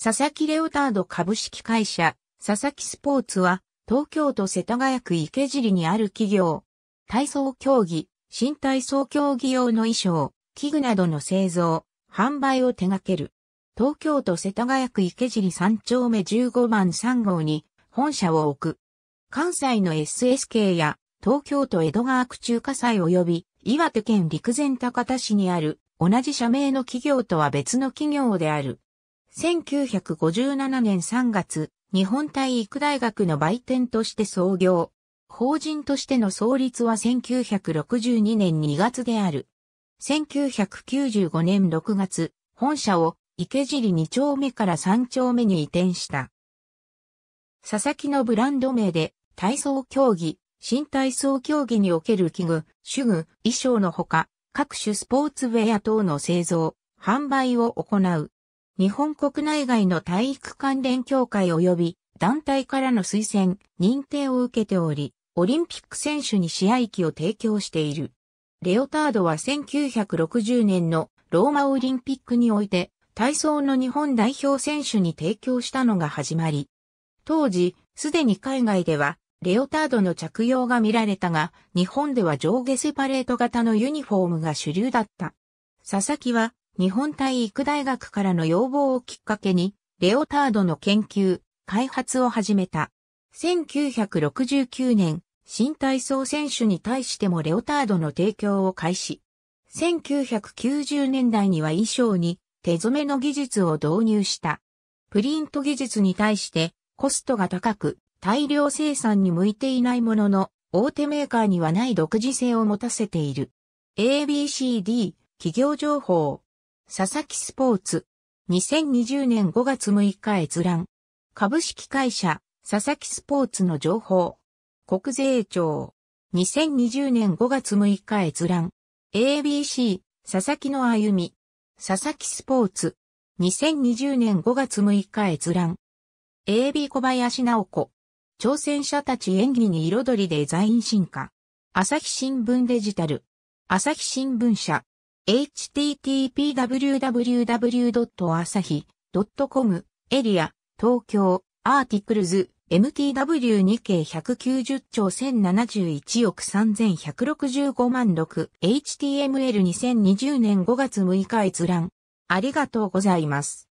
佐々木レオタード株式会社、佐々木スポーツは、東京都世田谷区池尻にある企業、体操競技、新体操競技用の衣装、器具などの製造、販売を手掛ける。東京都世田谷区池尻3丁目15番3号に本社を置く。関西の SSK や東京都江戸川区中華祭及び岩手県陸前高田市にある同じ社名の企業とは別の企業である。1957年3月、日本体育大学の売店として創業。法人としての創立は1962年2月である。1995年6月、本社を池尻2丁目から3丁目に移転した。佐々木のブランド名で体操競技、新体操競技における器具、手具、衣装のほか、各種スポーツウェア等の製造、販売を行う。日本国内外の体育関連協会及び団体からの推薦、認定を受けており、オリンピック選手に試合機を提供している。レオタードは1960年のローマオリンピックにおいて体操の日本代表選手に提供したのが始まり。当時、すでに海外ではレオタードの着用が見られたが、日本では上下セパレート型のユニフォームが主流だった。佐々木は日本体育大学からの要望をきっかけに、レオタードの研究、開発を始めた。1969年、新体操選手に対してもレオタードの提供を開始。1990年代には衣装に手染めの技術を導入した。プリント技術に対してコストが高く大量生産に向いていないものの大手メーカーにはない独自性を持たせている。ABCD 企業情報佐々木スポーツ。2020年5月6日閲覧。株式会社、佐々木スポーツの情報。国税庁。2020年5月6日閲覧。ABC、佐々木の歩み。佐々木スポーツ。2020年5月6日閲覧。AB 小林直子。挑戦者たち演技に彩りデザイン進化。朝日新聞デジタル。朝日新聞社。http://www.asahi.com エリア、東京、アーティクルズ、MTW2 系190兆1071億3165万 6HTML2020 年5月6日閲覧。ありがとうございます。